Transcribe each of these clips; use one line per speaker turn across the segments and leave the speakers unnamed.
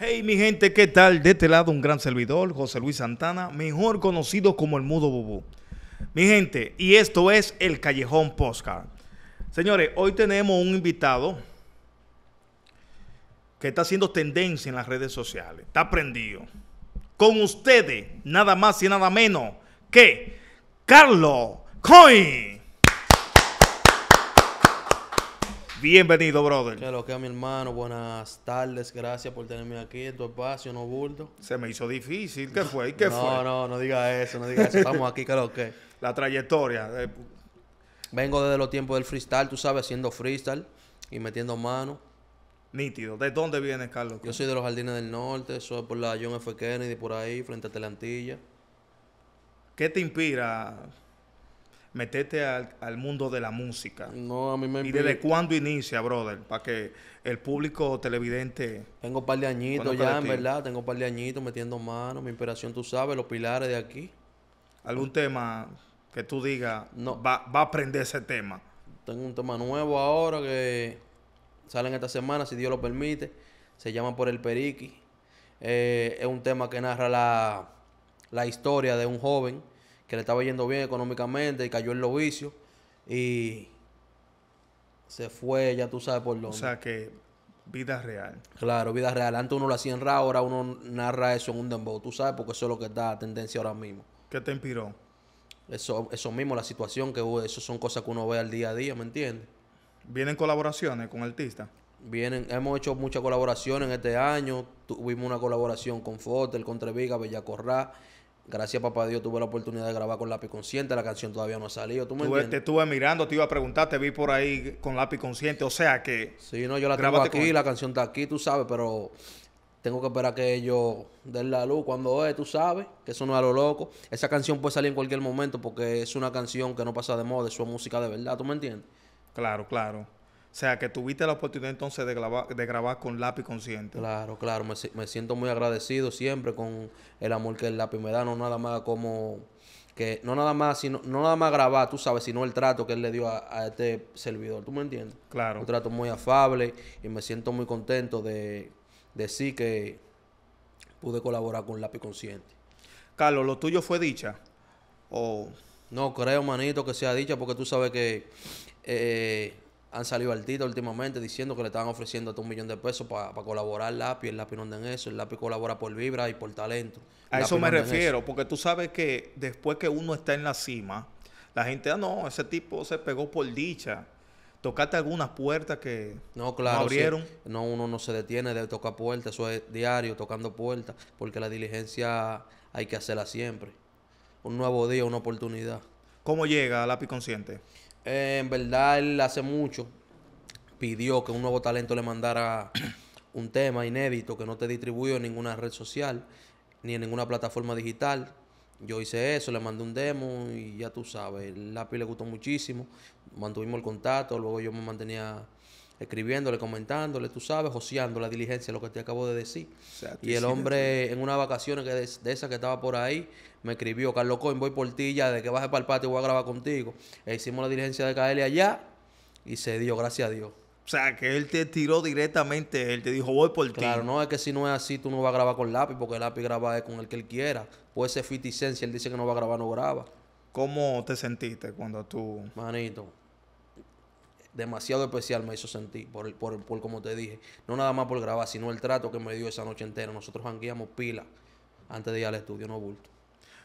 Hey mi gente, ¿qué tal? De este lado un gran servidor, José Luis Santana, mejor conocido como el Mudo Bubú. Mi gente, y esto es el Callejón Postcard. Señores, hoy tenemos un invitado que está haciendo tendencia en las redes sociales. Está prendido. Con ustedes, nada más y nada menos que Carlos Coin.
Bienvenido, brother. Que lo que, mi hermano. Buenas tardes. Gracias por tenerme aquí en tu espacio, no bulto. Se me hizo difícil. ¿Qué fue? ¿Qué no, fue? No, no, no diga eso, no diga eso. Estamos aquí, Carlos lo que. La trayectoria. Eh. Vengo desde los tiempos del freestyle, tú sabes, siendo freestyle y metiendo mano. Nítido. ¿De dónde vienes, Carlos? Yo soy de los Jardines del Norte, soy por la John F. Kennedy, por ahí, frente a Telantilla.
¿Qué te inspira Metete al, mundo de la música. No, a mí me... ¿Y desde cuándo inicia, brother? Para que el público televidente... Tengo un par de
añitos ya, en verdad. Tengo un par de añitos metiendo manos. Mi inspiración, tú sabes, los pilares de aquí. ¿Algún tema que tú digas no. va, a aprender ese tema? Tengo un tema nuevo ahora que ...sale en esta semana, si Dios lo permite. Se llama Por el Periqui. Eh, es un tema que narra la, la historia de un joven que le estaba yendo bien económicamente y cayó en los vicios y se fue, ya tú sabes por dónde. O sea que vida real. Claro, vida real. Antes uno lo hacía en ra, ahora uno narra eso en un dembow, tú sabes, porque eso es lo que está tendencia ahora mismo. ¿Qué te inspiró? Eso, eso mismo, la situación que hubo, eso son cosas que uno ve al día a día, ¿me entiendes?
¿Vienen colaboraciones con artistas?
Vienen, hemos hecho muchas colaboraciones en este año. Tuvimos una colaboración con Fotel, con Treviga, Corra. Gracias, papá Dios, tuve la oportunidad de grabar con Lápiz Consciente. La canción todavía no ha salido. ¿Tú me Te
estuve mirando, te iba a preguntar, te vi por
ahí con Lápiz Consciente. O sea que. Sí, no, yo la tengo aquí, la canción está aquí, tú sabes, pero tengo que esperar que ellos den la luz cuando es, tú sabes, que eso no es a lo loco. Esa canción puede salir en cualquier momento porque es una canción que no pasa de moda, es su música de verdad, ¿tú me entiendes? Claro, claro. O sea, que tuviste la oportunidad entonces de, grabar, de grabar con Lápiz Consciente. Claro, claro. Me, siento muy agradecido siempre con el amor que el Lápiz me da. No nada más como... Que no nada más, sino, no nada más grabar, tú sabes, sino el trato que él le dio a, este servidor. ¿Tú me entiendes? Claro. Un trato muy afable y me siento muy contento de decir que pude colaborar con Lápiz Consciente. Carlos, ¿lo tuyo fue dicha? ¿O...? No creo, manito, que sea dicha porque tú sabes que... Eh, han salido al título últimamente diciendo que le estaban ofreciendo hasta un millón de pesos para colaborar lápiz, el lápiz
no anda en eso, el lápiz colabora por vibra y por talento. A eso me refiero, porque tú sabes que después que uno está en la cima, la gente, ah, no, ese tipo se pegó por dicha. Tocaste algunas puertas que no, claro, no abrieron.
No, uno no se detiene de tocar puertas, eso es diario, tocando puertas, porque la diligencia hay que hacerla siempre. Un nuevo día, una oportunidad. ¿Cómo llega Lápiz Consciente? Eh, en verdad, él hace mucho pidió que un nuevo talento le mandara un tema inédito que no te distribuyó en ninguna red social ni en ninguna plataforma digital. Yo hice eso, le mandé un demo y ya tú sabes, el lápiz le gustó muchísimo, mantuvimos el contacto, luego yo me mantenía escribiéndole, comentándole, tú sabes, joseando la diligencia, lo que te acabo de decir. y el hombre en una vacaciones que de, esa que estaba por ahí, me escribió, Carlos Cohen, voy por ti ya, de que baje para el patio voy a grabar contigo. E hicimos la diligencia de caerle allá y se dio, gracias a Dios. O sea, que él te tiró directamente, él te dijo, voy por ti. Claro, no, es que si no es así, tú no vas a grabar con lápiz, porque el lápiz graba con el que él quiera. Puede ser fiticencia, él dice que no va a grabar, no graba. ¿Cómo te sentiste cuando tú...? Manito, demasiado especial me hizo sentir, por, el, por, por como te dije. No nada más por grabar, sino el trato que me dio
esa noche entera. Nosotros jangueamos pila antes de ir al estudio, no bulto.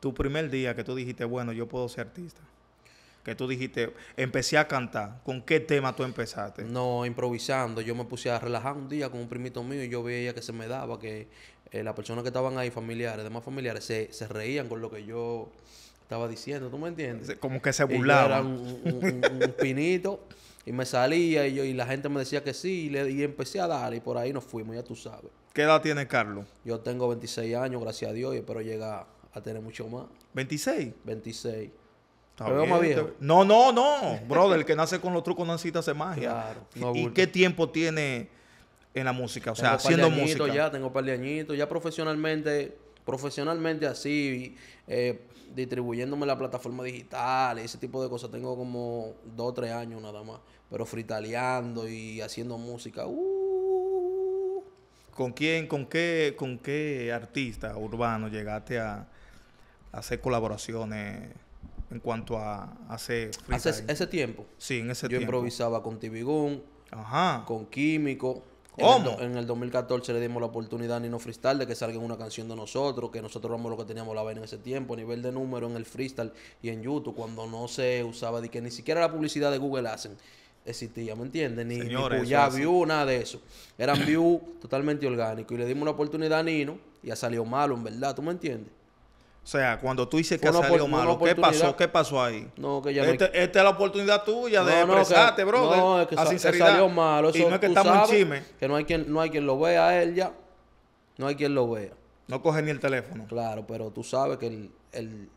Tu primer día que tú dijiste, bueno, yo puedo ser artista. Que tú dijiste, empecé a cantar. ¿Con qué tema tú empezaste? No, improvisando. Yo me puse a relajar un día con un primito mío y yo veía que se me
daba, que eh, las personas que estaban ahí, familiares, demás familiares, se, reían con lo que yo estaba diciendo, ¿tú me entiendes? Como que se burlaban. un pinito Y me salía y, yo, y la gente me decía que sí y, le, empecé a dar y por ahí nos fuimos, ya tú sabes. ¿Qué edad tiene Carlos? Yo tengo 26 años, gracias a Dios, y espero llegar a tener mucho más. ¿26? 26. 26 veo No, no, no, brother, el que
nace con los trucos no necesita hacer magia. Claro, ¿Y, qué tiempo tiene en la música? O sea, tengo haciendo par de Ya,
tengo un par de añitos, ya profesionalmente profesionalmente así, eh, distribuyéndome la plataforma digital, ese tipo de cosas. Tengo como dos o tres años nada más, pero
fritaleando y haciendo música. Uh. ¿Con quién, con qué, con qué artista urbano llegaste a, hacer colaboraciones? En cuanto a hacer Hace ese tiempo. Sí, en ese tiempo. Yo improvisaba
con Tibigón, con Químico, en el, 2014 le dimos la oportunidad a Nino Freestyle de que salga una canción de nosotros, que nosotros éramos lo que teníamos la vaina en ese tiempo, a nivel de número en el freestyle y en YouTube, cuando no se usaba, de que ni siquiera la publicidad de Google hacen existía, ¿me entiendes? Ni, ni ya view, nada de eso. Eran view totalmente orgánico y le dimos la oportunidad a Nino y ha salido malo, en verdad, ¿tú me entiendes?
O sea, cuando tú dices que salió malo, ¿qué pasó? ¿Qué pasó ahí?
No, este,
Esta es la oportunidad tuya de no, No, es que, salió malo. Eso, y no que estamos en chime,
Que no hay, quien, no hay quien lo vea a él ya. No hay quien lo vea. No coge ni el teléfono. Claro, pero tú sabes que el,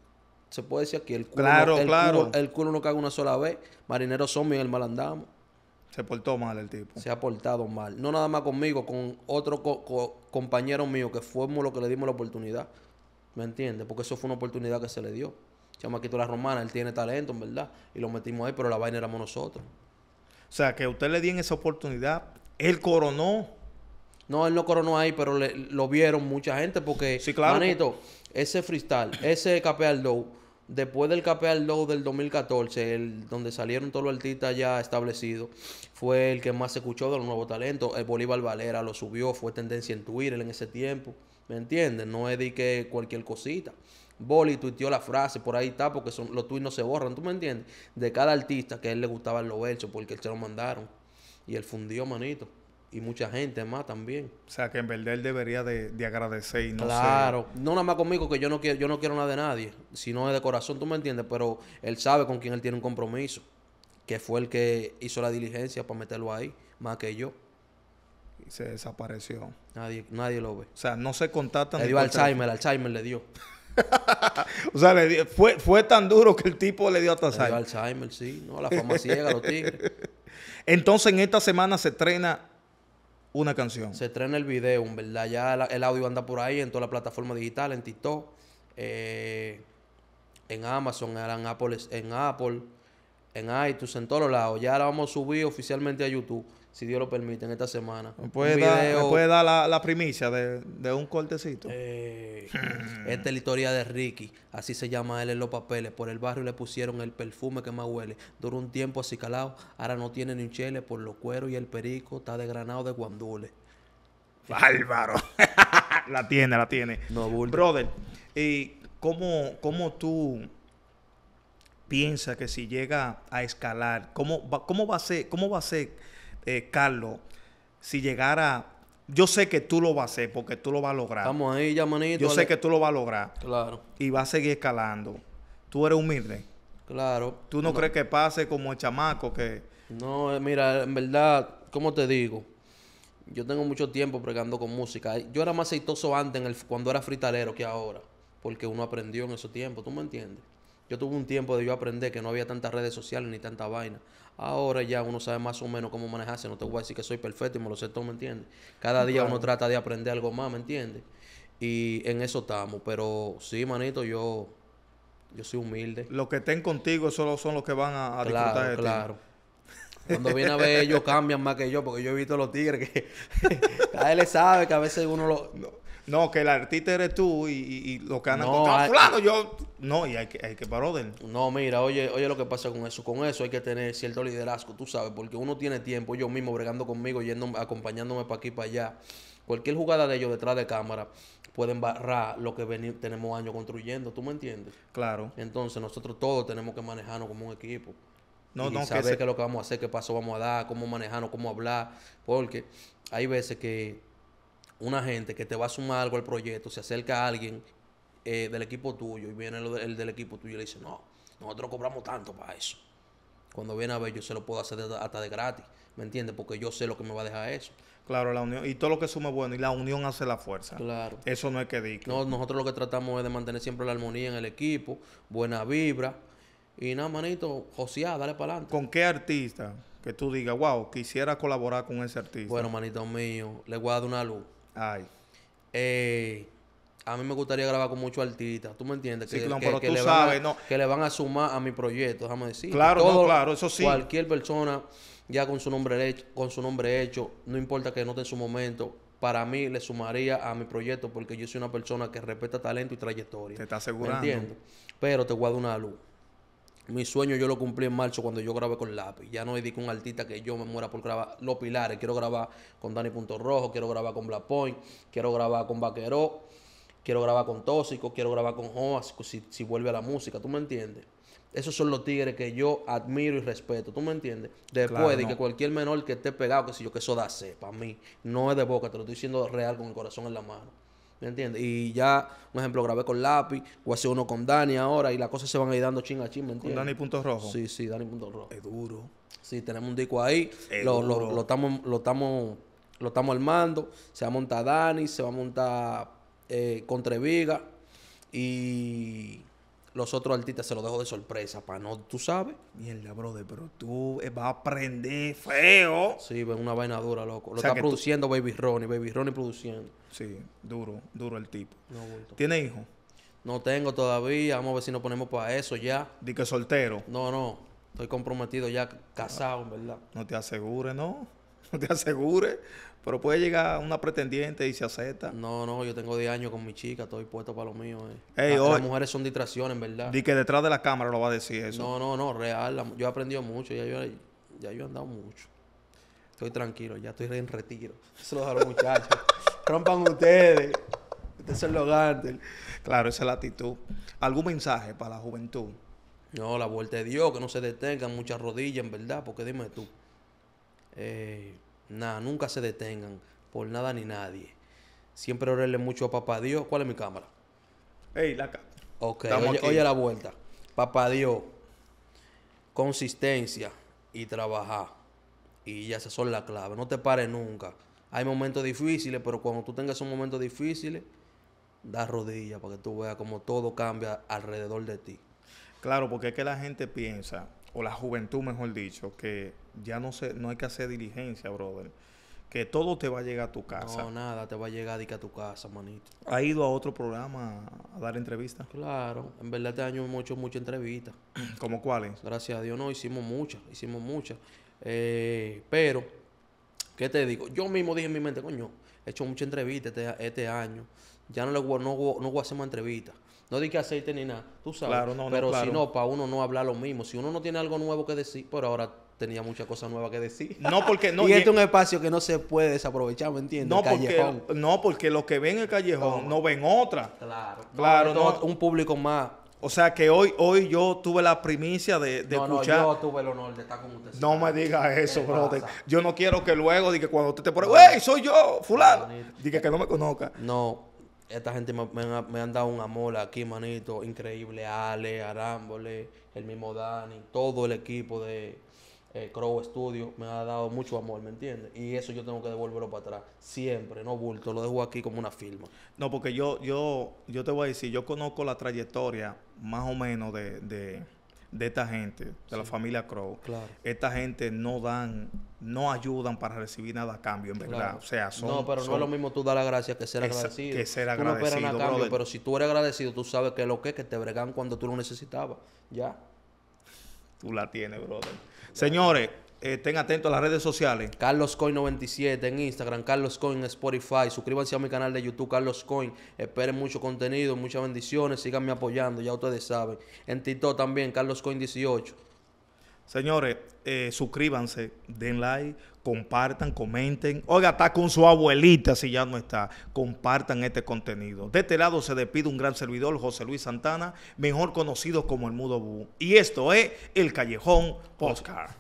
se puede decir aquí, el culo, claro, el, claro. el culo no caga una sola vez. Marinero somos en el mal andamos. Se portó mal el tipo. Se ha portado mal. No nada más conmigo, con otro compañero mío que fuimos los que le dimos la oportunidad. ¿Me entiendes? Porque eso fue una oportunidad que se le dio. Chamaquito La Romana, él tiene talento, en verdad. Y lo metimos ahí, pero la vaina éramos nosotros. O sea, que usted le dieron esa oportunidad. Él coronó. No, él no coronó ahí, pero lo vieron mucha gente porque, sí, manito, ese freestyle, ese capeal low, después del capeal low del 2014, el, donde salieron todos los artistas ya establecidos, fue el que más se escuchó de los nuevos talentos. El Bolívar Valera lo subió, fue tendencia en Twitter en ese tiempo. ¿Me entiendes? No es de cualquier cosita. Boli tuiteó la frase, por ahí está, porque son, los tuits no se borran, ¿tú me entiendes? De cada artista que a él le gustaban los versos, porque él se lo mandaron. Y él fundió, manito. Y mucha gente más también. O sea, que en verdad él debería de, agradecer y no Claro. No nada más conmigo, que yo no, quiero, yo no quiero nada de nadie. Si no es de corazón, ¿tú me entiendes? Pero él sabe con quién él tiene un compromiso. Que fue el que hizo la diligencia para meterlo ahí, más que yo
se desapareció.
Nadie, nadie
lo ve. O sea, no se contacta Le dio Alzheimer, Alzheimer le dio. o sea, le fue, fue tan duro que el tipo le dio hasta Alzheimer. Le dio Alzheimer, sí, ¿no? La fama ciega, los tigres. Entonces, en esta semana se estrena una canción. Se estrena el video, en verdad.
Ya el audio anda por ahí en toda la plataforma digital, en TikTok, eh, en Amazon, en Apple, en Apple, en iTunes, en todos lados. Ya la vamos a subir oficialmente a YouTube si Dios lo permite, en esta semana. puede dar,
la, primicia
de, un cortecito? Eh, esta es la historia de Ricky. Así se llama él en los papeles. Por el barrio le pusieron el perfume que más huele. Duró un tiempo así calado. Ahora no tiene ni
un chile por los cueros y el perico. Está de granado de guandule. Bárbaro. la tiene, la tiene. No, Brother, ¿y cómo, cómo tú piensas que si llega a escalar, cómo va, cómo va a ser, cómo va a ser eh, Carlos, si llegara, yo sé que tú lo vas a hacer porque tú lo vas a lograr. Estamos ahí ya, Yo sé que tú lo vas a lograr. Claro. Y vas a seguir escalando. Tú eres humilde. Claro. ¿Tú no, crees que pase como el chamaco que... No,
eh, mira, en verdad, ¿cómo te digo? Yo tengo mucho tiempo pregando con música. Yo era más aceitoso antes, cuando era fritalero, que ahora. Porque uno aprendió en esos tiempos, ¿tú me entiendes? Yo tuve un tiempo de yo aprender que no había tantas redes sociales ni tanta vaina. Ahora ya uno sabe más o menos cómo manejarse. No te voy a decir que soy perfecto y me lo sé todo, ¿me entiendes? Cada día uno trata de aprender algo más, ¿me entiendes? Y en eso estamos. Pero sí, manito, yo, yo soy humilde.
Los que estén contigo solo son los que van a, claro, disfrutar de claro. Cuando viene a ver, ellos cambian más que yo, porque yo he visto a los tigres que a él le sabe que a veces uno lo. No, que el artista eres tú y, lo que han no, yo. No, y hay que,
hay que No, mira, oye, oye lo que pasa con eso. Con eso hay que tener cierto liderazgo, tú sabes, porque uno tiene tiempo, yo mismo bregando conmigo, yendo, acompañándome para aquí para allá. Cualquier jugada de ellos detrás de cámara pueden barrar lo que tenemos años construyendo, ¿tú me entiendes? Claro. Entonces nosotros todos tenemos que manejarnos como un equipo. No, y no, saber qué es lo que vamos a hacer, qué paso vamos a dar, cómo manejarnos, cómo hablar, porque hay veces que una gente que te va a sumar algo al proyecto, se acerca a alguien eh, del equipo tuyo y viene el, del equipo tuyo y le dice, no, nosotros cobramos tanto para eso. Cuando viene a ver, yo se lo puedo hacer hasta de gratis, ¿me entiendes? Porque yo sé lo que me va a dejar eso. Claro, la unión, y todo lo que suma bueno, y la unión hace la fuerza. Claro. Eso no es que diga No, nosotros lo que tratamos es de mantener siempre la armonía en el equipo, buena vibra, y nada, manito, José dale para adelante. ¿Con qué artista que tú digas, wow, quisiera colaborar con ese artista? Bueno, manito mío, le voy a dar una luz. Ay. Eh, a mí me gustaría grabar con muchos artistas, ¿tú me entiendes? que, le van a sumar a mi proyecto, déjame decir. Claro, claro, eso sí. Cualquier persona ya con su nombre hecho, con su nombre hecho, no importa que no esté en su momento, para mí le sumaría a mi proyecto porque yo soy una persona que respeta talento y trayectoria. Te está asegurando. ¿entiendo? Pero te guardo una luz. Mi sueño yo lo cumplí en marzo cuando yo grabé con Lápiz. Ya no dedico un artista que yo me muera por grabar Los Pilares. Quiero grabar con Dani Punto Rojo, quiero grabar con Black Point, quiero grabar con Vaqueró, quiero grabar con Tóxico, quiero grabar con Joas, si, si vuelve a la música, ¿tú me entiendes? Esos son los tigres que yo admiro y respeto, ¿tú me entiendes? Después de que cualquier menor que esté pegado, que si yo, que eso da cepa para mí, no es de boca, te lo estoy diciendo real con el corazón en la mano. ¿Me entiendes? Y ya, un ejemplo, grabé con Lápiz, a hacer uno con Dani ahora, y las cosas se van a ir dando ching a ¿me entiendes? ¿Con Dani Punto Rojo? Sí, sí, Dani Punto Rojo. Es duro. Sí, tenemos un disco ahí, es lo estamos lo, estamos lo estamos lo armando, se va a montar Dani, se va a montar eh, Contreviga, y los otros artistas se los dejo de sorpresa, para no, tú
sabes. Mierda, brother, pero tú eh, vas a aprender
feo. Sí, una vaina
dura, loco. Lo está produciendo Baby Ronnie, Baby Ronnie produciendo. Sí, duro, duro el tipo. ¿Tiene hijo?
No tengo todavía, vamos a ver si nos ponemos
para eso ya. ¿Di que soltero? No, no, estoy comprometido ya, casado, en verdad. No te asegures, ¿no? no te asegures, pero puede llegar una pretendiente y se acepta.
No, no, yo tengo 10 años con mi chica, estoy puesto para lo mío. Eh. las, mujeres son distracciones, en verdad. Y que
detrás de la cámara lo va a decir eso. No,
no, no, real. yo he aprendido mucho, ya yo, ya yo he andado mucho.
Estoy tranquilo, ya estoy en retiro. Eso lo los muchachos. Rompan ustedes. Este es el hogar. Claro, esa es la actitud. ¿Algún mensaje para la juventud?
No, la vuelta de Dios, que no se detengan muchas rodillas, en verdad, porque dime tú eh, nada, nunca se detengan por nada ni nadie. Siempre orarle mucho a papá Dios. ¿Cuál es mi cámara?
Ey, la cámara. Ok, oye, la vuelta.
Papá Dios, consistencia y trabajar. Y ya esas son las claves. No te pares nunca. Hay momentos difíciles, pero cuando tú tengas un momento
difícil da rodillas para que tú veas cómo todo cambia alrededor de ti. Claro, porque es que la gente piensa o la juventud, mejor dicho, que ya no, se, no hay que hacer diligencia, brother. Que todo te va a llegar a tu casa. No, nada, te va a llegar a tu casa, manito. ¿Ha ido a otro programa a dar entrevistas? Claro, en verdad este año hemos hecho
muchas entrevistas. ¿Como cuáles? Gracias a Dios, no, hicimos muchas, hicimos muchas. Eh, pero, ¿qué te digo? Yo mismo dije en mi mente, coño, he hecho muchas entrevistas este, este año. Ya no, le, no, no voy a hacer más entrevistas. No di aceite ni nada, tú sabes. pero si no, para uno no hablar lo mismo. Si uno no tiene algo nuevo que decir, pero ahora tenía muchas cosas nuevas que decir. No, porque no. y este es un
espacio que no se puede
desaprovechar, ¿me entiendes? No, porque,
no porque los que ven el callejón no, ven otra. Claro. Claro, Un público más o sea que hoy, hoy yo tuve la primicia de, de no, escuchar. No, yo
tuve el honor de estar con usted.
No me digas eso, bro. Yo no quiero que luego diga cuando usted te pone, ¡Ey, soy yo, fulano! Diga que no me conozca.
No, esta gente me, me, han dado un amor aquí, manito, increíble. Ale, Arámbole, el mismo Dani, todo el equipo de eh, Crow Studio me ha dado mucho amor, ¿me entiendes? Y eso yo tengo que devolverlo para atrás, siempre, no bulto, lo dejo aquí como una
firma. No, porque yo, yo, yo te voy a decir, yo conozco la trayectoria más o menos de de esta gente, de la familia Crow. Esta gente no dan, no ayudan para recibir nada a cambio, en verdad. O sea, son, No, pero no es lo mismo
tú dar la gracia que ser agradecido. Que ser agradecido. no pero si tú eres agradecido, tú sabes que lo que es que te bregan cuando tú lo necesitabas. Ya. Tú la tienes, brother. Señores, estén eh, atentos a las redes sociales. Carlos Coin 97 en Instagram, Carlos Coin en Spotify. Suscríbanse a mi canal de YouTube, Carlos Coin. Esperen mucho contenido, muchas bendiciones. Síganme apoyando, ya ustedes saben. En
TikTok también, Carlos Coin 18. Señores, eh, suscríbanse, den like, compartan, comenten. Oiga, está con su abuelita si ya no está. Compartan este contenido. De este lado se despide un gran servidor, José Luis Santana, mejor conocido como el Mudo Bú. Y esto es El Callejón Oscar.